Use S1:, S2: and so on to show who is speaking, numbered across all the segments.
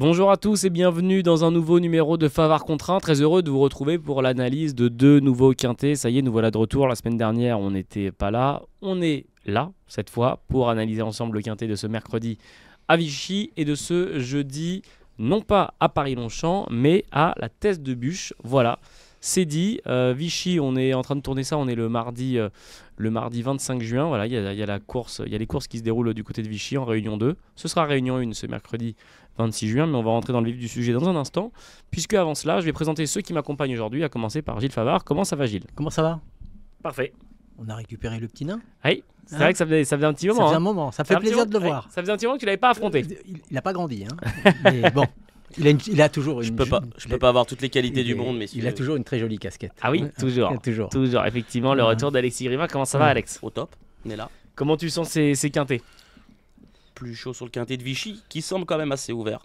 S1: Bonjour à tous et bienvenue dans un nouveau numéro de Favard Contraint. Très heureux de vous retrouver pour l'analyse de deux nouveaux quintés. Ça y est, nous voilà de retour. La semaine dernière, on n'était pas là. On est là, cette fois, pour analyser ensemble le quintet de ce mercredi à Vichy et de ce jeudi, non pas à Paris-Longchamp, mais à la Thèse de Bûche. Voilà. C'est dit, euh, Vichy, on est en train de tourner ça, on est le mardi, euh, le mardi 25 juin, voilà, il y, la course, il y a les courses qui se déroulent du côté de Vichy en Réunion 2. Ce sera Réunion 1 ce mercredi 26 juin, mais on va rentrer dans le vif du sujet dans un instant, puisque avant cela, je vais présenter ceux qui m'accompagnent aujourd'hui, à commencer par Gilles Favard. Comment ça va Gilles
S2: Comment ça va Parfait. On a récupéré le petit nain.
S1: Oui, c'est vrai hein que ça faisait, un petit moment. Ça faisait hein. un moment, ça, fait plaisir de le voir. ça faisait un petit moment que tu l'avais pas affronté. Euh, il n'a pas grandi, hein. mais
S2: bon. Il a, toujours une. Je peux pas, je peux pas
S3: avoir toutes les qualités du monde, mais il a toujours une très jolie casquette.
S2: Ah oui, toujours, toujours, toujours. Effectivement, le retour d'Alexis Grima. Comment ça va, Alex Au top.
S3: On est là. Comment tu sens ces, ces quintés plus chaud sur le quintet de Vichy, qui semble quand même assez ouvert.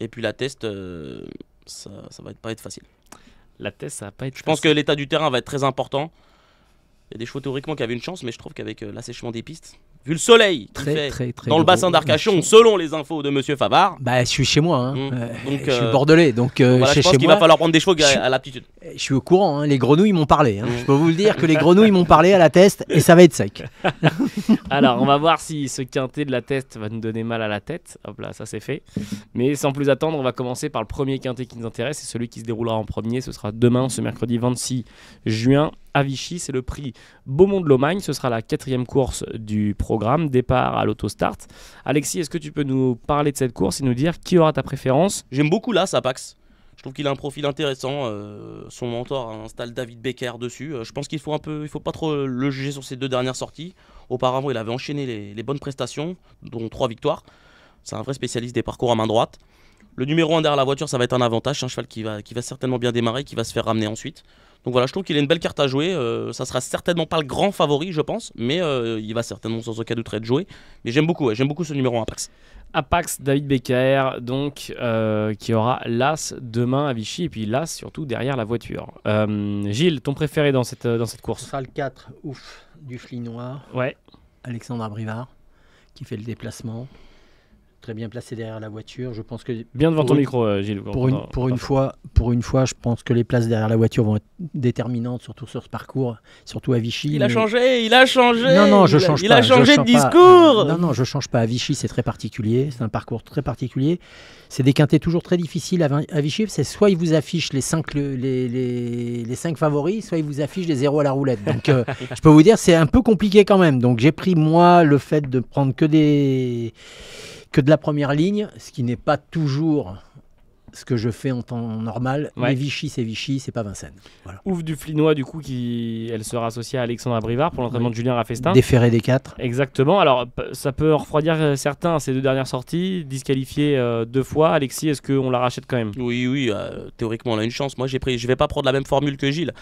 S3: Et puis la test, euh, ça, va pas être facile. La test, ça va pas être. Je pense que l'état du terrain va être très important. Il y a des chevaux théoriquement qui avaient une chance, mais je trouve qu'avec euh, l'assèchement des pistes, vu le soleil très, dans le bassin d'Arcachon, selon les infos de Monsieur Favard.
S2: Bah, je suis chez moi, hein. mmh. euh, donc, je suis euh, bordelais, donc euh, je pense qu'il va falloir prendre des chevaux à l'aptitude. Eh, je suis au courant, hein. les grenouilles m'ont parlé. Hein. Mmh. Je peux vous le dire que les grenouilles m'ont parlé à la tête, et ça va être sec.
S3: Alors,
S1: on va voir si ce quintet de la tête va nous donner mal à la tête. Hop là, ça c'est fait. Mais sans plus attendre, on va commencer par le premier quintet qui nous intéresse C'est celui qui se déroulera en premier. Ce sera demain, ce mercredi 26 juin à Vichy. C'est le prix Beaumont de Lomagne. Ce sera la quatrième course du programme, départ à l'autostart. Alexis, est-ce que tu peux nous parler de cette course et nous dire qui aura ta préférence
S3: J'aime beaucoup là, Sapax. Je trouve qu'il a un profil intéressant. Euh, son mentor hein, installe David Becker dessus. Euh, je pense qu'il faut un peu, il faut pas trop le juger sur ses deux dernières sorties. Auparavant, il avait enchaîné les bonnes prestations, dont trois victoires. C'est un vrai spécialiste des parcours à main droite. Le numéro 1 derrière la voiture, ça va être un avantage. Un cheval qui va, qui va certainement bien démarrer, qui va se faire ramener ensuite. Donc voilà, je trouve qu'il a une belle carte à jouer. Euh, ça sera certainement pas le grand favori, je pense, mais euh, il va certainement sans aucun doute être joué. Mais j'aime beaucoup, j'aime beaucoup ce numéro 1 Apax. Apax, David Becker, donc,
S1: euh, qui aura l'As demain à Vichy, et puis l'As surtout derrière la voiture. Gilles, ton préféré dans cette,
S2: dans cette course le 4, ouf, du Noir. Ouais. Alexandre Abrivard, qui fait le déplacement très bien placé derrière la voiture. Je pense que bien devant ton micro, euh, Gilles. Pour une, fois, pour une fois, je pense que les places derrière la voiture vont être déterminantes, surtout sur ce parcours, surtout à Vichy. Il a changé, il a changé. Non, non, je change il pas. Il a changé de discours. non, non, je change pas. À Vichy, c'est très particulier. C'est un parcours très particulier. C'est des quintés toujours très difficiles à, Vichy. C'est soit ils vous affichent les 5 les, cinq favoris, soit ils vous affichent les zéros à la roulette. Donc, euh, je peux vous dire, c'est un peu compliqué quand même. Donc, j'ai pris moi le fait de prendre que des que de la première ligne, ce qui n'est pas toujours ce que je fais en temps normal. Mais Vichy, c'est Vichy, c'est pas Vincennes.
S1: Voilà. Ouf du Flinois, du coup, qui elle sera associée à Alexandre Brivard pour l'entraînement de Julien Raffestin. Déféré des quatre. Exactement. Alors, ça peut refroidir euh, certains ces deux dernières sorties, disqualifié euh, deux fois. Alexis, est-ce
S3: qu'on la rachète quand même Oui, oui. Euh, théoriquement, on a une chance. Moi, j'ai pris. Je vais pas prendre la même formule que Gilles.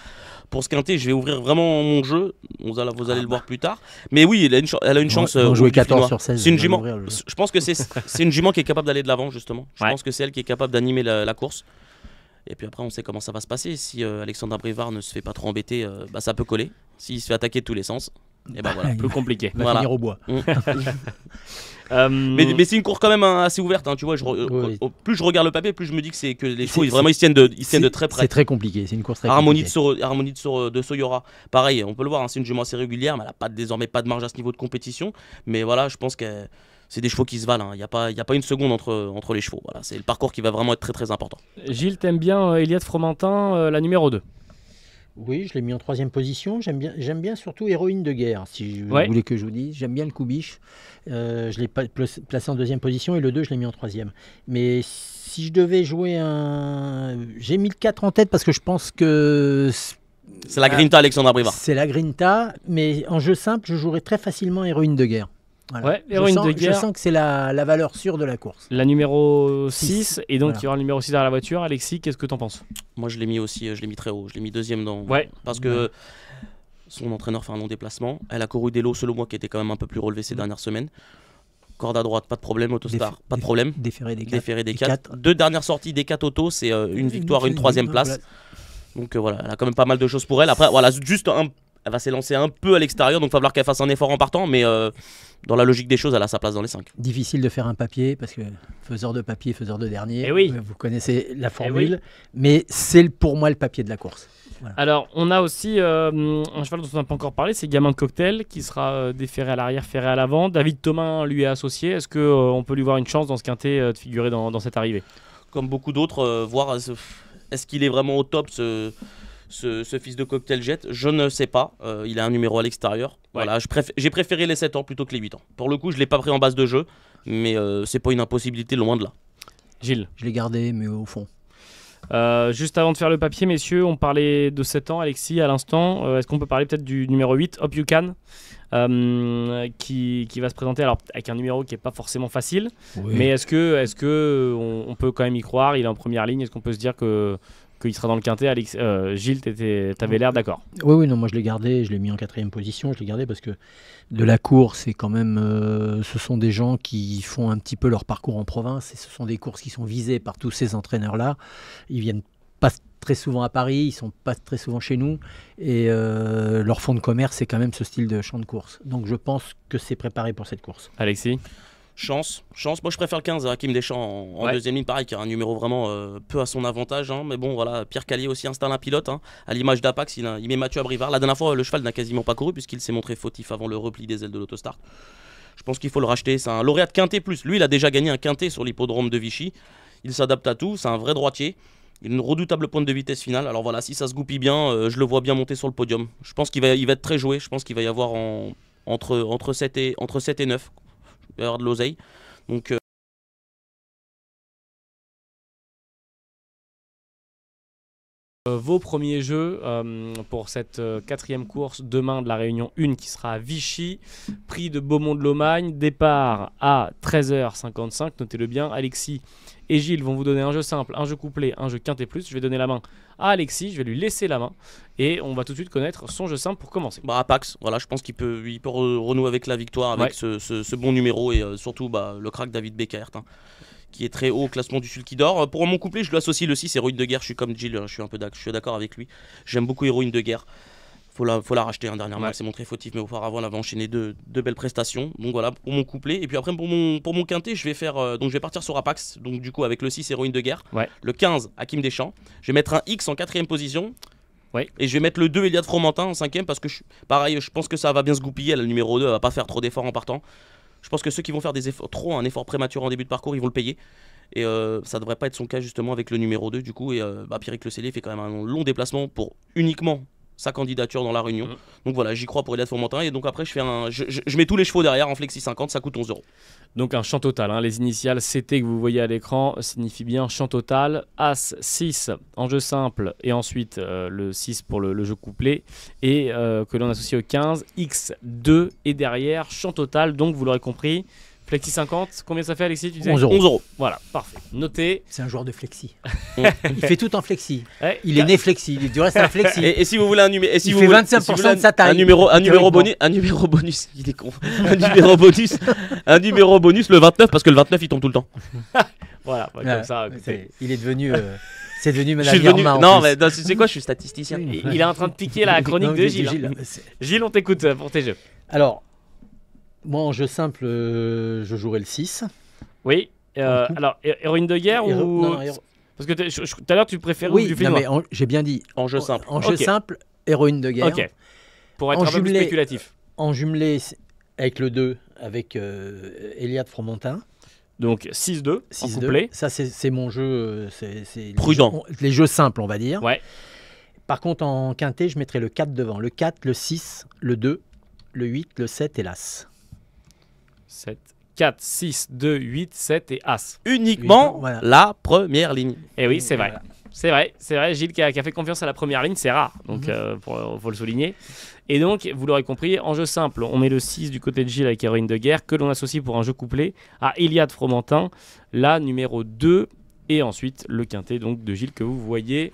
S3: Pour Quintet, je vais ouvrir vraiment mon jeu. Vous allez, vous allez le ah voir bah. plus tard. Mais oui, elle a une, chance. On, jouer 14 sur 16. C'est une jument. Je pense que c'est une jument qui est capable d'aller de l'avant justement. Je pense que c'est elle qui est capable d'animer la, course. Et puis après, on sait comment ça va se passer. Si euh, Alexandre Brivard ne se fait pas trop embêter, euh, bah, ça peut coller. S'il se fait attaquer de tous les sens, et ben voilà. plus compliqué. au bois. Mm. mais, euh, mais c'est une course quand même hein, assez ouverte. Hein, tu vois, je Plus je regarde le papier, plus je me dis que c'est que les chevaux, vraiment, ils tiennent de, ils tiennent de très près. C'est très compliqué. C'est une course Harmonie de, Soyora. Pareil, on peut le voir. Hein, c'est une jument assez régulière, mais elle a pas, désormais pas de marge à ce niveau de compétition. Mais voilà, je pense que c'est des chevaux qui se valent. Hein. Il n'y a, pas, a pas une seconde entre, les chevaux. c'est le parcours qui va vraiment être très très important.
S2: Gilles, t'aimes bien euh, Eliette Fromentin, euh, la numéro 2 oui, je l'ai mis en troisième position. J'aime bien, j'aime bien surtout Héroïne de guerre, si vous voulez que je vous dise. J'aime bien le Koubiche. Euh, je l'ai placé en deuxième position et le 2, je l'ai mis en troisième. Mais si je devais jouer un. J'ai mis le 4 en tête parce que je pense que.
S3: C'est la Grinta, Alexandre Brivard. C'est
S2: la Grinta, mais en jeu simple, je jouerais très facilement Héroïne de guerre. Ouais, je sens, de que c'est la, la, valeur sûre de la course.
S1: La numéro 6, et donc il y aura le numéro 6 dans la voiture. Alexis, qu'est-ce que en penses
S3: Moi je l'ai mis aussi, euh, je l'ai mis très haut, je l'ai mis deuxième dans. Ouais. Parce que son entraîneur fait un long déplacement. Elle a couru des lots selon moi qui étaient quand même un peu plus relevés ces dernières semaines. Corde à droite, pas de problème. Autostar, pas de problème. Déféré des 4. des Deux dernières sorties des 4 autos, c'est euh, une, victoire, une troisième place. Donc euh, voilà, elle a quand même pas mal de choses pour elle. Après, voilà, juste un elle va s'élancer un peu à l'extérieur, donc il va falloir qu'elle fasse un effort en partant, mais euh, dans la logique des choses, elle a sa place dans les 5.
S2: Difficile de faire un papier, parce que faiseur de papier, faiseur de dernier, eh oui. Euh, vous connaissez la eh formule, mais c'est pour moi le papier de la course.
S1: Alors, on a aussi euh, un cheval dont on n'a pas encore parlé, c'est Gamin de Cocktail, qui sera déféré à l'arrière, ferré à l'avant. David Thomas lui est associé. Est-ce qu'on peut lui voir une chance dans ce quintet de figurer dans, cette arrivée
S3: Comme beaucoup d'autres, voir est-ce qu'il est vraiment au top ce, fils de cocktail jet. Je ne sais pas. Euh, il a un numéro à l'extérieur. Voilà, j'ai préféré les 7 ans plutôt que les 8 ans. Pour le coup, je ne l'ai pas pris en base de jeu, mais ce euh, c'est pas une impossibilité, loin de là. Gilles Je l'ai
S1: gardé, mais au fond. Euh, juste avant de faire le papier, messieurs, on parlait de 7 ans, Alexis, à l'instant. Est-ce qu'on peut parler peut-être du numéro 8, Hop You Can qui, va se présenter alors avec un numéro qui n'est pas forcément facile. Mais est-ce qu'on est peut quand même y croire Il est en première ligne. Est-ce qu'on peut se dire que qu'il sera dans le quintet. Alex, euh, Gilles, t'avais l'air
S2: d'accord. Oui, oui, non, moi je l'ai gardé, je l'ai mis en quatrième position, je l'ai gardé parce que de la course, c'est quand même, euh, ce sont des gens qui font un petit peu leur parcours en province et ce sont des courses qui sont visées par tous ces entraîneurs-là. Ils viennent pas très souvent à Paris, ils sont pas très souvent chez nous et euh, leur fond de commerce, c'est quand même ce style de champ de course. Donc je pense que c'est préparé pour cette course.
S3: Alexis Chance, chance. Moi, je préfère le 15, Hakim hein, Deschamps en, deuxième ligne, pareil, qui a un numéro vraiment euh, peu à son avantage. Hein. mais bon, voilà, Pierre Callier aussi installe un pilote. Hein, à l'image d'Apax, il, il, met Mathieu Abrivard. La dernière fois, le cheval n'a quasiment pas couru puisqu'il s'est montré fautif avant le repli des ailes de l'autostart. Je pense qu'il faut le racheter. C'est un lauréat de Quintet Plus. Lui, il a déjà gagné un Quintet sur l'hippodrome de Vichy. Il s'adapte à tout. C'est un vrai droitier une redoutable pointe de vitesse finale. Alors voilà, si ça se goupille bien, euh, je le vois bien monter sur le podium. Je pense qu'il va, il va être très joué. Je pense qu'il va y avoir entre, entre, 7 et, entre 7 et 9 avoir de l'oseille. Donc euh,
S1: Euh, vos premiers jeux euh, pour cette euh, quatrième course demain de la Réunion 1 qui sera à Vichy. Prix de Beaumont de Lomagne, départ à 13h55. Notez-le bien, Alexis et Gilles vont vous donner un jeu simple, un jeu couplé, un jeu quintet plus. Je vais donner la main à Alexis, je vais lui laisser la main et on
S3: va tout de suite connaître son jeu simple pour commencer. Bah, Pax, voilà, je pense qu'il peut, renouer avec la victoire, avec ce, bon numéro et surtout bah, le crack David Becker. Hein qui est très haut au classement du d'or. Euh, pour mon couplet, je lui associe le 6, Héroïne de guerre. Je suis comme Jill, hein, je suis un peu d'accord avec lui. J'aime beaucoup Héroïne de guerre. Faut la, faut la racheter un hein, dernier match, c'est très fautif, mais auparavant elle avait enchaîné deux, belles prestations. Donc voilà pour mon couplet. Et puis après pour mon, pour mon quintet, je vais faire euh, donc je vais partir sur Apax, donc du coup avec le 6 héroïne de guerre, le 15 Hakim Deschamps. Je vais mettre un X en quatrième position. Et je vais mettre le 2 Eliade Fromentin en cinquième parce que je, pareil, je pense que ça va bien se goupiller. La numéro 2 elle va pas faire trop d'efforts en partant. Je pense que ceux qui vont faire des efforts, trop un effort prématuré en début de parcours, ils vont le payer. Et ça euh, ça devrait pas être son cas justement avec le numéro 2 du coup. Et euh, bah, Le célé fait quand même un long déplacement pour uniquement sa candidature dans la Réunion. Mm. Donc voilà, j'y crois pour Eliade Fourmentin. Et donc après, je, fais un, je, mets tous les chevaux derrière en flexi 50, ça coûte 11 euros. Donc un champ total. Hein. Les initiales CT que vous voyez à l'écran signifie bien
S1: champ total. As 6 en jeu simple et ensuite euh, le 6 pour le, jeu couplé et euh, que l'on associe au 15. X 2 et derrière champ total. Donc vous l'aurez compris. Flexi 50, combien ça fait Alexis 11 euros. Voilà, parfait. Noté. C'est un
S2: joueur de flexi. il fait tout en flexi. il est né flexi, il du reste un flexi. Et, si vous voulez un numéro. Si il vous fait 25% de sa taille. Un numéro, un numéro bonus. Un numéro bonus. Il est con. un numéro
S3: bonus. Un numéro bonus, le 29, parce que le 29 il tombe tout le temps. voilà, bah, comme ça. il est devenu. Euh, c'est devenu Madame devenu... Non,
S2: mais c'est quoi Je suis statisticien. Il, est en train de piquer la chronique de Gilles,
S1: Gilles on t'écoute euh, pour tes jeux.
S2: Alors, moi, en jeu simple, euh, je jouerai le 6. Oui. Euh, alors, héroïne de guerre ou.
S1: Parce que tout à l'heure, tu préfères oui, mais
S2: j'ai bien dit. En jeu simple. En, jeu simple, héroïne de guerre. Ok. Pour être un peu spéculatif. Euh, en jumelé avec le 2, avec Eliade Fromentin. Donc 6-2 6-2. Ça, c'est mon jeu. c'est Prudent. Les jeux, simples, on va dire. Ouais. Par contre, en quintet, je mettrai le 4 devant. Le 4, le 6, le 2, le 8, le 7 et l'As.
S1: 7, 4, 6, 2, 8, 7 et As. Uniquement
S2: la première
S3: ligne. Et eh oui, c'est vrai.
S1: C'est vrai, c'est vrai, Gilles qui a, fait confiance à la première ligne, c'est rare, donc il mhm. euh, euh, faut, le souligner. Et donc, vous l'aurez compris, en jeu simple, on met le 6 du côté de Gilles avec Héroïne de guerre, que l'on associe pour un jeu couplé à Iliade Fromentin, la numéro 2, et ensuite le quintet donc, de Gilles que vous voyez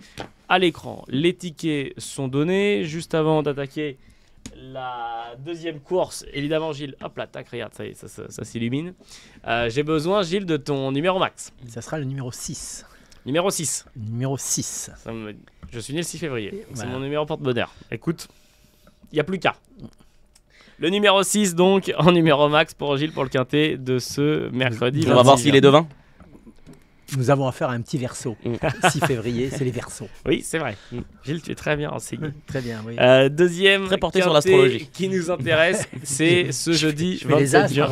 S1: à l'écran. Les tickets sont donnés, juste avant d'attaquer la deuxième course. Évidemment, Gilles, hop là, tac, regarde, ça, s'illumine. Euh, j'ai besoin, Gilles, de ton numéro max. Ça sera le numéro 6. Numéro 6. Numéro 6. Je suis né le 6 février. C'est mon numéro porte-bonheur. Écoute, il n'y a plus qu'à. Le numéro 6, donc, en numéro max pour Gilles pour le quintet de ce mercredi. On va voir s'il est devant
S2: nous avons affaire à un petit verso. 6 mm. février, c'est les versos.
S1: Oui, c'est vrai. Mm. Gilles, tu es très bien enseigné. Très bien,
S3: oui. Euh, deuxième très porté sur l'astrologie.
S1: qui nous intéresse, c'est ce jeudi 27
S3: juin.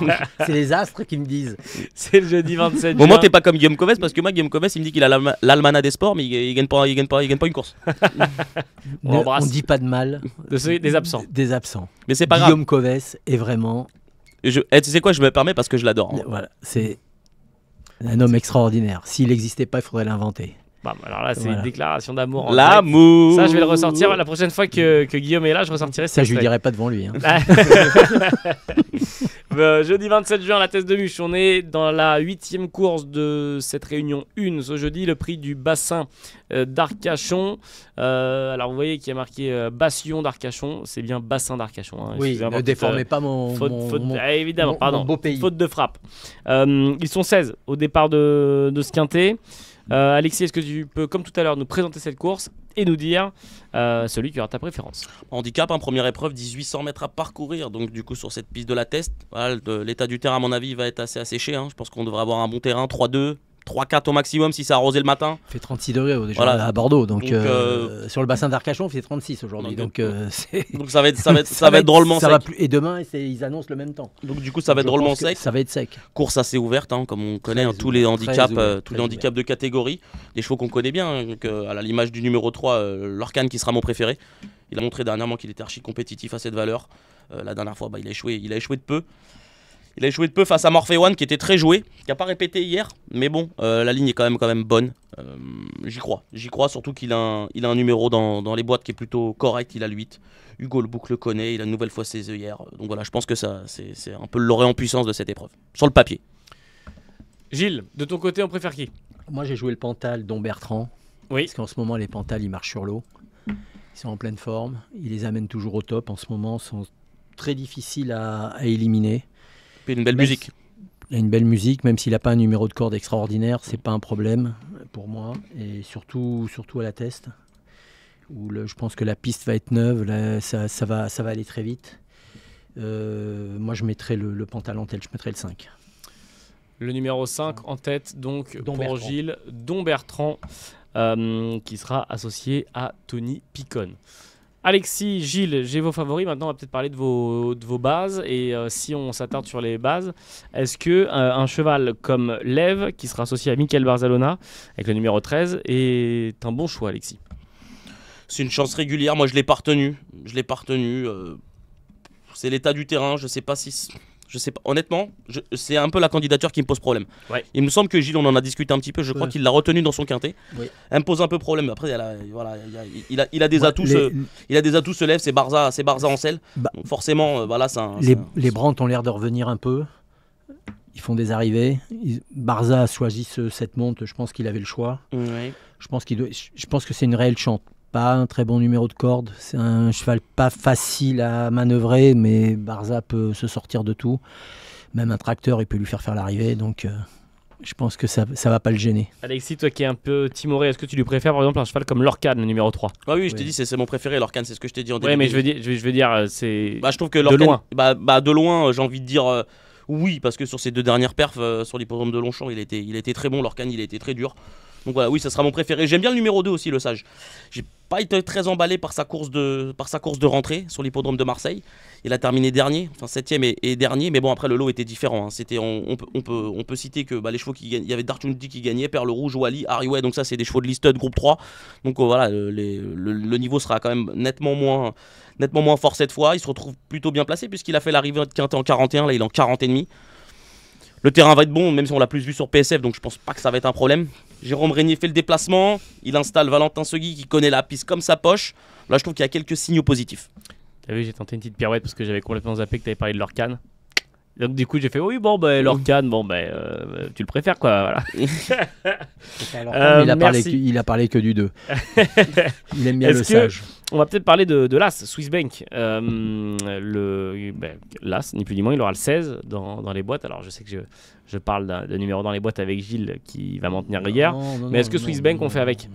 S3: c'est
S2: les astres qui me disent. C'est le jeudi 27 juin. Au moment, t'es
S3: pas comme Guillaume Coves, parce que moi, Guillaume Coves, il me dit qu'il a L'almana des sports, mais il, gagne pas, il gagne pas, il gagne pas une course. on, on dit pas de mal. des absents. Des absents. Mais c'est pas grave. Guillaume
S2: Coves est vraiment. Eh, tu sais quoi, je me permets parce que je l'adore. Hein. Voilà, c'est un homme extraordinaire. S'il n'existait pas, il faudrait l'inventer. Bah, bah, alors là, c'est une déclaration d'amour. L'amour. Ça, je vais le ressortir la
S1: prochaine fois que, que Guillaume est là, je ressortirai. Ça, je lui dirai pas devant lui. Hein. Ah. Bah, jeudi 27 juin, la thèse de bûche. On est dans la huitième course de cette réunion Une Ce jeudi, le prix du bassin euh, d'Arcachon. Euh, alors, vous voyez qu'il y a marqué euh, Bassillon d'Arcachon. C'est bien bassin d'Arcachon. Hein. Oui, ne déformez pas mon, ah, évidemment, pardon, beau pays. Faute de frappe. ils sont 16 au départ de, de ce quintet. Euh, Alexis, est-ce que tu peux, comme tout à l'heure, nous présenter cette course et nous dire euh, celui
S3: qui aura ta préférence. Handicap, hein, première épreuve, 1800 mètres à parcourir. Donc, du coup, sur cette piste de la test, l'état du terrain, à mon avis, va être assez asséché. Hein. Je pense qu'on devrait avoir un bon terrain, 3-2, 3-4 au maximum si ça arrosé le matin.
S2: Il fait 36 degrés déjà à Bordeaux. Donc, euh, euh, sur le bassin d'Arcachon, il fait 36 aujourd'hui. Euh, donc, ça va être, ça va être, drôlement sec. Et demain, ils annoncent le même temps. Donc du coup, ça va être drôlement sec. Ça va être sec.
S3: Course assez ouverte, hein, comme on connaît tous les handicaps, tous les handicaps de catégorie. Des chevaux qu'on connaît bien. Hein, à l'image du numéro 3, l'Orcane qui sera mon préféré. Il a montré dernièrement qu'il était archi compétitif à cette valeur. la dernière fois, bah, il a échoué, il a échoué de peu. Il a joué de peu face à Morphe One qui était très joué, qui n'a pas répété hier, mais bon, euh, la ligne est quand même, quand même bonne. Euh, j'y crois, j'y crois surtout qu'il a, un, a un numéro dans, dans, les boîtes qui est plutôt correct, il a le 8. Hugo le boucle le connaît, il a une nouvelle fois ses œillères. Donc voilà, je pense que ça, c'est, un peu le en puissance de cette épreuve, sur le papier. Gilles,
S2: de ton côté, on préfère qui Moi j'ai joué le Pantal, dont Bertrand. Oui. Parce qu'en ce moment, les Pantals, ils marchent sur l'eau. Ils sont en pleine forme. Ils les amènent toujours au top en ce moment. sont très difficiles à éliminer une belle bah, musique. Il a une belle musique, même s'il n'a pas un numéro de corde extraordinaire, c'est pas un problème pour moi. Et surtout, surtout à la test, où je pense que la piste va être neuve, ça, va, ça va aller très vite. Euh, moi, je mettrais le, pantalon tel, je mettrais le 5.
S1: Le numéro 5 en tête, donc pour Gilles, Don euh, qui sera associé à Tony Picon. Alexis, Gilles, j'ai vos favoris. Maintenant, on va peut-être parler de vos, de vos bases. Et euh, si on s'attarde sur les bases, est-ce que euh, un cheval comme Lève, qui sera associé à Michael Barzalona, avec le numéro 13, est un bon choix, Alexis
S3: C'est une chance régulière. Moi, je l'ai partenu. Je l'ai pas euh, c'est l'état du terrain. Je sais pas si je sais pas. Honnêtement, c'est un peu la candidature qui me pose problème. Il me semble que Gilles, on en a discuté un petit peu. Je crois qu'il l'a retenu dans son quintet. Elle me pose un peu problème. Après, il, a, des atouts. il a des atouts. Se lève. C'est Barza, c'est Barza en selle. Bah, forcément, euh, voilà, les,
S2: les Brandt ont l'air de revenir un peu. Ils font des arrivées. Barza a choisi cette montre, Je pense qu'il avait le choix. Je pense qu'il, je pense que c'est une réelle chance pas un très bon numéro de corde. C'est un cheval pas facile à manœuvrer, mais Barza peut se sortir de tout. Même un tracteur, il peut lui faire faire l'arrivée. Donc, euh, je pense que ça va pas le gêner.
S1: Alexis, toi qui es un peu timoré, est-ce que tu lui préfères par exemple un cheval comme l'Orcane, numéro 3
S3: ah Oui, je t'ai dit, c'est mon préféré, l'Orcane, c'est ce que je t'ai dit en début. Oui, mais je veux dire, je veux dire euh, c'est. Bah, je trouve que De loin. Bah, bah de loin, euh, j'ai envie de dire. oui, parce que sur ses deux dernières perfs, sur l'hippodrome de Longchamp, il était, il était très bon. L'Orcane, il était très dur. Donc voilà, oui, ça sera mon préféré. J'aime bien le numéro 2 aussi, le Sage. J'ai pas été très emballé par sa course de, par sa course de rentrée sur l'hippodrome de Marseille. Il a terminé dernier, enfin septième et, et dernier. Mais bon, après le lot était différent. Hein. on, peut, on, peut, citer que bah, les chevaux qui il y avait Dartundi qui gagnait, Perle Rouge, Wally, Way. Donc ça, c'est des chevaux de listed groupe 3. Donc euh, voilà, le, niveau sera quand même nettement moins, nettement moins fort cette fois. Il se retrouve plutôt bien placé puisqu'il a fait l'arrivée de Quintet en 41. Là, il est en 40 et demi. Le terrain va être bon, même si on l'a plus vu sur PSF, donc je pense pas que ça va être un problème. Jérôme Régnier fait le déplacement, il installe Valentin Segui qui connaît la piste comme sa poche. Là, je trouve qu'il y a quelques signaux positifs. T'as vu, j'ai tenté une petite pirouette parce que j'avais complètement zappé que t'avais parlé de leur canne.
S1: Donc du coup j'ai fait oui bon ben l'Orcan bon ben euh, tu le préfères quoi voilà.
S2: Euh, il, a parlé, il, a parlé, que du 2. il aime bien le sage. On va peut-être
S1: parler de, l'As, Swissbank. Euh, le, ben, L'As, ni plus ni moins, il aura le 16 dans, dans les boîtes. Alors je sais que je, je parle de numéro dans les boîtes avec Gilles qui va m'en tenir hier. mais est-ce que Bank, on fait avec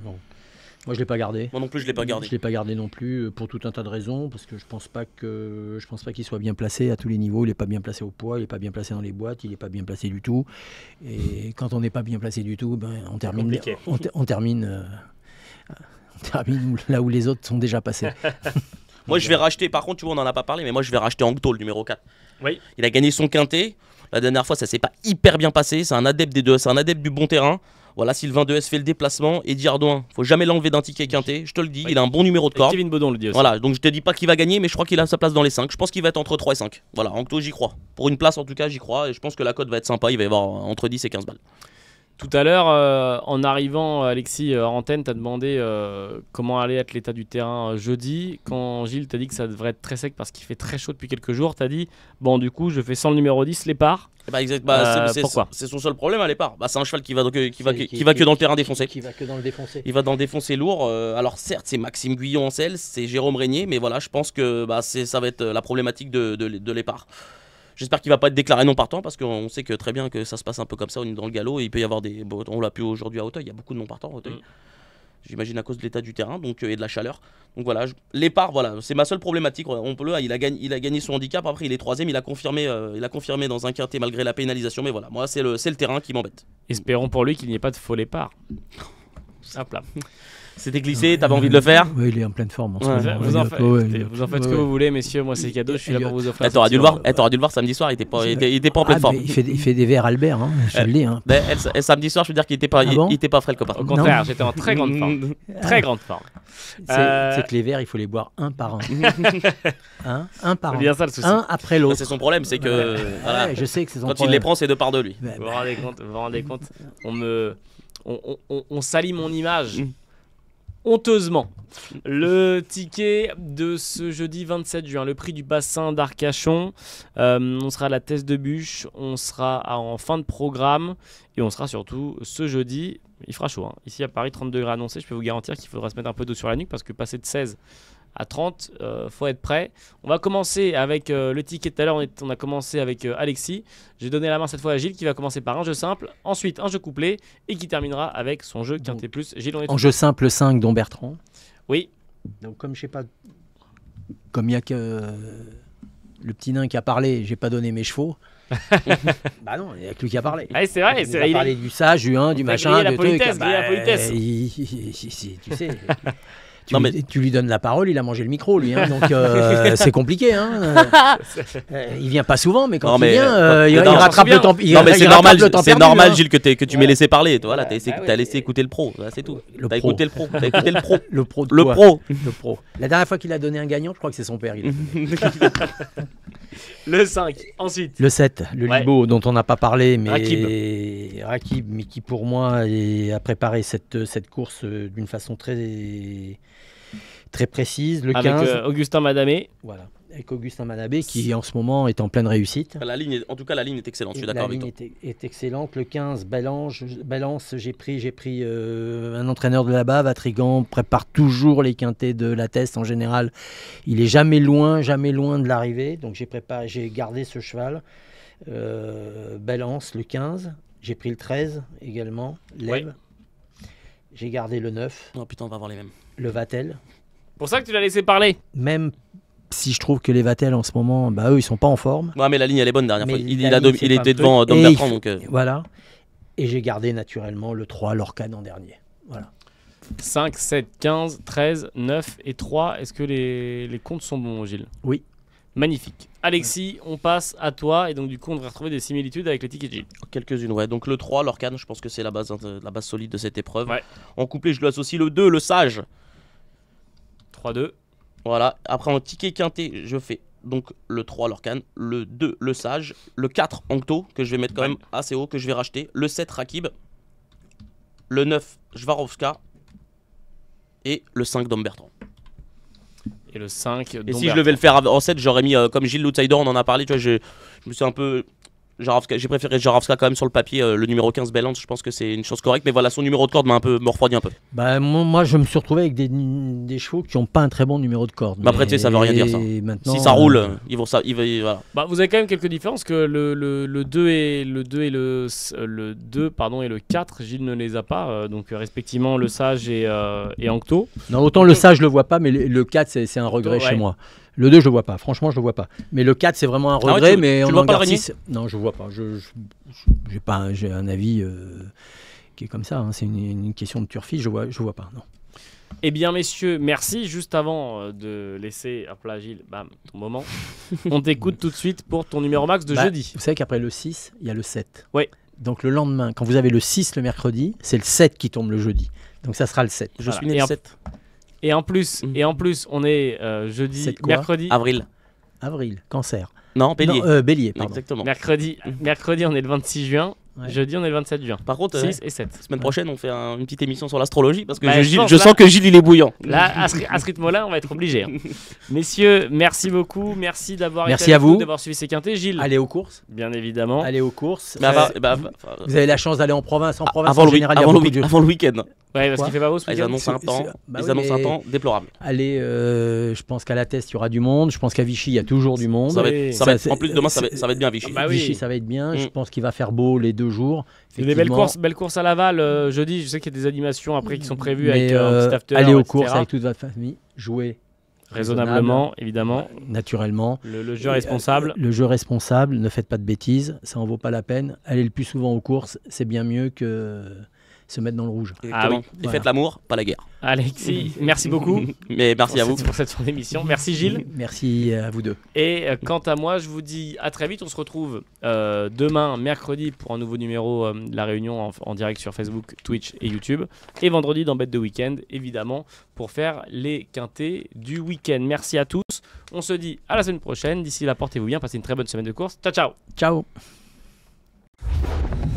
S2: moi, je l'ai pas gardé. Moi non plus, je l'ai pas gardé. Je l'ai pas gardé non plus euh, pour tout un tas de raisons, parce que je pense pas que je pense pas qu'il soit bien placé à tous les niveaux. Il est pas bien placé au poids, il est pas bien placé dans les boîtes, il est pas bien placé du tout. Et quand on n'est pas bien placé du tout, ben, on termine. On, on, termine. Euh, on termine là où les autres sont déjà passés.
S3: moi, je vais racheter. Par contre, tu vois, on en a pas parlé, mais moi, je vais racheter Angto, le numéro 4. Oui. Il a gagné son quintet. La dernière fois, ça s'est pas hyper bien passé. C'est un adepte des deux. C'est un adepte du bon terrain. Voilà, Sylvain s fait le déplacement. Et Ardouin, faut jamais l'enlever d'un ticket quinté. Je te le dis, il a un bon numéro de corps. Kevin Bedon le dit Voilà, donc je te dis pas qu'il va gagner, mais je crois qu'il a sa place dans les 5. Je pense qu'il va être entre 3 et 5. Voilà, en tout, j'y crois. Pour une place, en tout cas, j'y crois. Et je pense que la cote va être sympa. Il va y avoir entre 10 et 15 balles. Tout à l'heure, euh,
S1: en arrivant, euh, Alexis euh, antenne, tu as demandé comment allait être l'état du terrain jeudi. Quand Gilles t'a dit que ça devrait être très sec parce qu'il fait très chaud depuis quelques jours, t'as dit Bon, du coup, je fais sans le numéro
S3: 10, l'épargne. Eh ben, bah, bah, c'est son seul problème à hein, l'épargne. Bah, c'est un cheval qui va, va, que dans le terrain défoncé. Qui,
S2: va que dans le défoncé. Il va
S3: dans le défoncé lourd. alors, certes, c'est Maxime Guyon en selle, c'est Jérôme Régnier, mais voilà, je pense que bah, ça va être la problématique de, de, J'espère qu'il va pas être déclaré non partant parce qu'on sait que très bien que ça se passe un peu comme ça On est dans le galop. Et il peut y avoir des. Bon, on l'a pu aujourd'hui à Hauteuil, il y a beaucoup de non partants à Hauteuil. Mm. J'imagine à cause de l'état du terrain donc, euh, et de la chaleur. Donc voilà, je... voilà, c'est ma seule problématique. On peut le, il a, gagné, il a gagné son handicap, après il est troisième, il a confirmé, euh, il a confirmé dans un quartier malgré la pénalisation. Mais voilà, moi c'est le, le terrain qui m'embête. Espérons pour lui qu'il n'y ait pas de faux épargne. Hop là. C'était glissé, t'avais envie de le faire
S2: Oui, il est en pleine forme. En ce Vous,
S3: en faites ce que vous voulez, messieurs. Moi, c'est cadeau, je suis là pour vous eh, offrir. T'aurais dû, le voir- eh, dû le voir samedi soir, il était pas, il était, pas en pleine ah, forme. il, fait,
S2: des verres Albert, hein, je eh, le dis. Hein.
S3: samedi soir, je veux dire qu'il était pas, ah il- était pas frais le copain. Au contraire, j'étais en très grande forme. Très grande forme. C'est euh, que les verres, il faut les boire un par un. un, hein, un par un. bien ça le souci. Un après l'autre. Bah, c'est son problème, c'est que euh,
S2: je sais que quand il les prend, c'est de part de lui. Bah,
S1: bah. Vous vous rendez compte, on, me, on salit mon image mm honteusement. Le ticket de ce jeudi 27 juin, le prix du bassin d'Arcachon. Euh, on sera à la thèse de bûche, on sera en fin de programme et on sera surtout ce jeudi. Il fera chaud. Hein. Ici à Paris, 30 degrés annoncés. Je peux vous garantir qu'il faudra se mettre un peu d'eau sur la nuque parce que passer de 16 à 30, euh, faut être prêt. On va commencer avec euh, le ticket tout à l'heure, on, a commencé avec euh, Alexis. J'ai donné la main cette fois à Gilles qui va commencer par un jeu simple, ensuite un jeu couplé et qui terminera avec son jeu Quintet Plus. Gilles, on En jeu simple 5, dont Bertrand. Oui. Donc comme je sais pas,
S2: comme il y a que euh, le petit nain qui a parlé, j'ai pas donné mes chevaux. bah non, il n'y a que lui qui a parlé. c'est vrai, c'est vrai. Il a parlé du sage, du 1, du machin, de la bah, politesse, la politesse. tu sais, Tu, non, mais... lui, tu lui donnes la parole, il a mangé le micro, lui. Hein, donc euh, c'est compliqué. Hein. Euh, il vient pas souvent, mais quand il vient, euh, il, rattrape le temps. non, mais c'est normal, normal, hein. Gilles,
S3: que, tu m'aies laissé parler. tu voilà, laissé bah écouter le pro. C'est tout. T'as écouté le pro. T'as écouté le pro. Le pro. Le pro.
S2: La dernière fois qu'il a donné un gagnant, je crois que c'est son père. Le 5, ensuite. Le 7, le Libo dont on n'a pas parlé, mais Rakib. Rakib. mais qui pour moi a préparé cette, cette course euh, d'une façon très, très précise. Le 15. Euh, Augustin Madamé. Voilà avec Augustin Manabé qui en ce moment est en pleine réussite. La ligne en tout cas, la ligne est excellente, je suis d'accord avec toi. La ligne est, excellente. Le 15, balance, balance j'ai pris, j'ai pris euh, un entraîneur de là-bas, Vatrigan, prépare toujours les quintés de la test en général. Il est jamais loin, jamais loin de l'arrivée. Donc j'ai préparé, j'ai gardé ce cheval. Euh, balance, le 15. J'ai pris le 13 également, l'Ève. J'ai gardé le 9. Non putain, on va avoir les mêmes. Le Vatel.
S3: Pour ça que tu l'as laissé parler
S2: Même si je trouve que les Vatel en ce moment, bah, eux, ils sont pas en forme. Ouais, mais la ligne, elle est bonne dernière fois. Il, était devant Dom Bertrand. Euh. Voilà. Et j'ai gardé naturellement le 3, l'Orcan en dernier. Voilà.
S1: 5, 7, 15, 13, 9 et 3. Est-ce que les, comptes sont bons, Gilles Oui. Magnifique. Alexis, on passe à toi. Et donc, du coup, on
S3: devrait retrouver des similitudes avec les tickets Gilles. Quelques-unes, ouais. Donc, le 3, l'Orcan, je pense que c'est la base, hein, la base solide de cette épreuve. Ouais. En couplet je lui associe le 2, le Sage. 3-2. Voilà. Après, en ticket quintet, je fais donc le 3 l'Orcan, le 2 le Sage, le 4 Ancto, que je vais mettre quand même assez haut, que je vais racheter, le 7 Rakib, le 9 Jvarovska et le 5 Dom Et le 5 Dom Et si je devais le faire en 7, j'aurais mis, euh, comme Gilles l'outsider, on en a parlé, tu vois, je me suis un peu j'ai préféré Jarovska quand même sur le papier. Euh, le numéro 15 balance je pense que c'est une chose correcte. Mais voilà, son numéro de corde m'a un peu refroidi un peu.
S2: Bah, moi, je me suis retrouvé avec des, chevaux qui n'ont pas un très bon numéro de corde. Bah, mais après, ça veut rien dire ça.
S3: Si ça roule, euh, ils vont ça. Ils, voilà.
S1: bah, vous avez quand même quelques différences que le, 2 et le 2 et le, le 2 pardon et le 4, Gilles ne les a pas. Euh, donc respectivement le Sage et, et Ancto.
S2: Non, autant le Sage je le vois pas, mais le, 4 c'est un regret chez moi. Le 2, je le vois pas. Franchement, je le vois pas. Mais le 4, c'est vraiment un ah regret. mais on vois pas Non, je ne vois pas. Je, j'ai pas. Un, un avis euh, qui est comme ça. Hein. C'est une, question de turfie. Je vois. Je vois pas. Non.
S1: Eh bien, messieurs, merci. Juste avant euh, de laisser un plagile, Gilles, bam, ton moment, on t'écoute tout de suite pour ton numéro max de bah, jeudi.
S2: Vous savez qu'après le 6, il y a le 7. Oui. Donc le lendemain, quand vous avez le 6 le mercredi, c'est le 7 qui tombe le jeudi. Donc ça sera le 7. Je suis né le
S1: 7. Et en plus, mm. et en plus, on est euh, jeudi, mercredi, avril,
S2: avril, Cancer. Non, Bélier. Euh, bélier,
S1: pardon. Mercredi, mm. mercredi, on est le 26 juin. Jeudi, on est le 27 juin. Par contre, 6 euh, et 7. Semaine prochaine, on fait une petite émission sur l'astrologie parce que bah, je, sens que Gilles, il est bouillant. Là, à ce, rythme-là, on va être obligé. Hein. Messieurs, merci beaucoup. Merci d'avoir merci à vous. d'avoir suivi ces quintés. Gilles. Allez aux courses. Bien
S2: évidemment. Allez aux courses. Bah, vous avez la chance d'aller en province. En province, avant, le, week-end. Ouais, parce qu'il fait pas beau Ils annoncent un bah temps, déplorable. Allez, euh, je pense qu'à la test il y aura du monde. Je pense qu'à Vichy, il y a toujours du monde. Ça va être, ça va être, en plus, demain, ça va, être bien Vichy. Bah Vichy, ça va être bien. Je mm. pense qu'il va faire beau les deux jours. Des belles courses,
S1: belles courses à Laval euh, jeudi. Je sais qu'il y a des animations après qui sont prévues Mais avec euh, after, Allez aux courses avec
S2: toute votre famille. Jouez raisonnablement, évidemment. Naturellement. Le, jeu responsable. Le, le jeu responsable, ne faites pas de bêtises, ça en vaut pas la peine. Allez le plus souvent aux courses, c'est bien mieux que se mettre dans le rouge. Ah oui. Et faites
S3: l'amour, pas la guerre. Alexis, merci beaucoup. Mais merci à vous pour
S2: cette fin émission Merci Gilles. Merci à vous deux.
S1: Et euh, quant à moi, je vous dis à très vite. On se retrouve euh, demain, mercredi, pour un nouveau numéro euh, de la réunion en, direct sur Facebook, Twitch et YouTube. Et vendredi dans Bête de Week-end, évidemment, pour faire les quintés du week-end. Merci à tous. On se dit à la semaine prochaine. D'ici là, portez-vous bien. Passez une très bonne semaine de course. Ciao, ciao. Ciao.